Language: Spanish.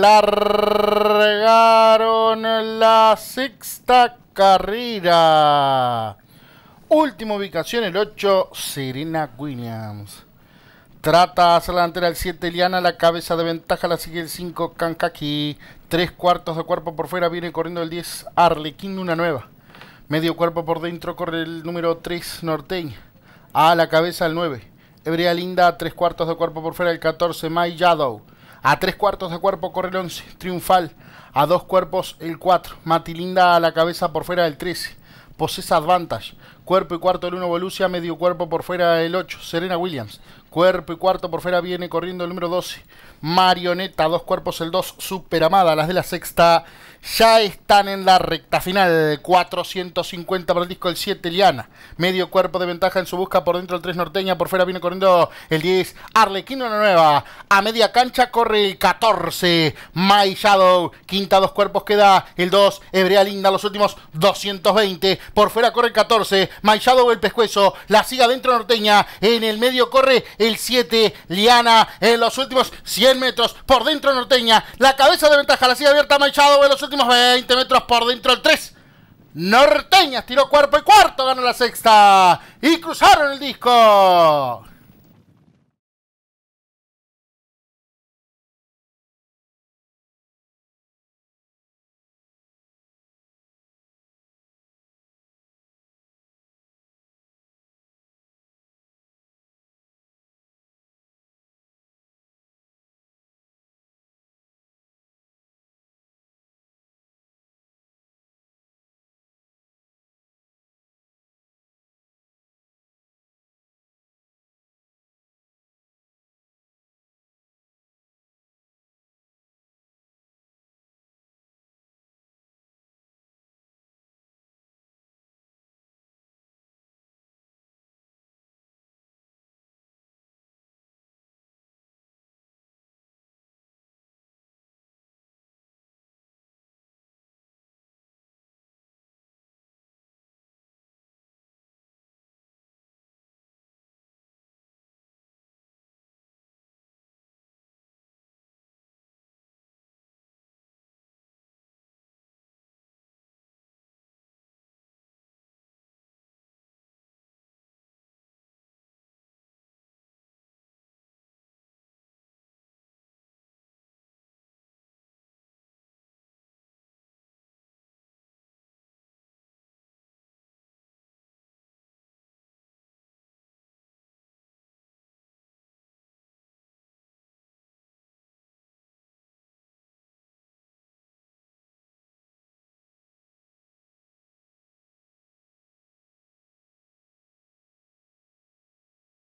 Largaron la sexta carrera. Última ubicación, el 8, Serena Williams. Trata de hacer la delantera el 7, Liana. La cabeza de ventaja la sigue el 5, Kankaki. Tres cuartos de cuerpo por fuera. Viene corriendo el 10, Arlequín, una nueva. Medio cuerpo por dentro corre el número 3, Norteña. A la cabeza el 9. Hebrea Linda, 3 cuartos de cuerpo por fuera, del 14, Mai Yadow. A 3 cuartos de cuerpo corre el 11, Triunfal. A dos cuerpos el 4, Matilinda a la cabeza por fuera del 13. Posesa Advantage. Cuerpo y cuarto el 1, Volusia. Medio cuerpo por fuera el 8, Serena Williams. Cuerpo y cuarto por fuera viene corriendo el número 12. Marioneta, dos cuerpos el 2. Superamada, las de la sexta ya están en la recta final. 450 para el disco el 7, Liana. Medio cuerpo de ventaja en su busca por dentro el 3 Norteña. Por fuera viene corriendo el 10. Arlequino la nueva. A media cancha corre el 14. My Shadow. Quinta, dos cuerpos queda el 2. Hebrea Linda, los últimos 220. Por fuera corre el 14. My Shadow el pescuezo. La siga dentro Norteña. En el medio corre el 7, Liana en los últimos 100 metros, por dentro Norteña, la cabeza de ventaja la sigue abierta Machado en los últimos 20 metros, por dentro el 3. Norteña tiró cuerpo y cuarto, ganó la sexta y cruzaron el disco.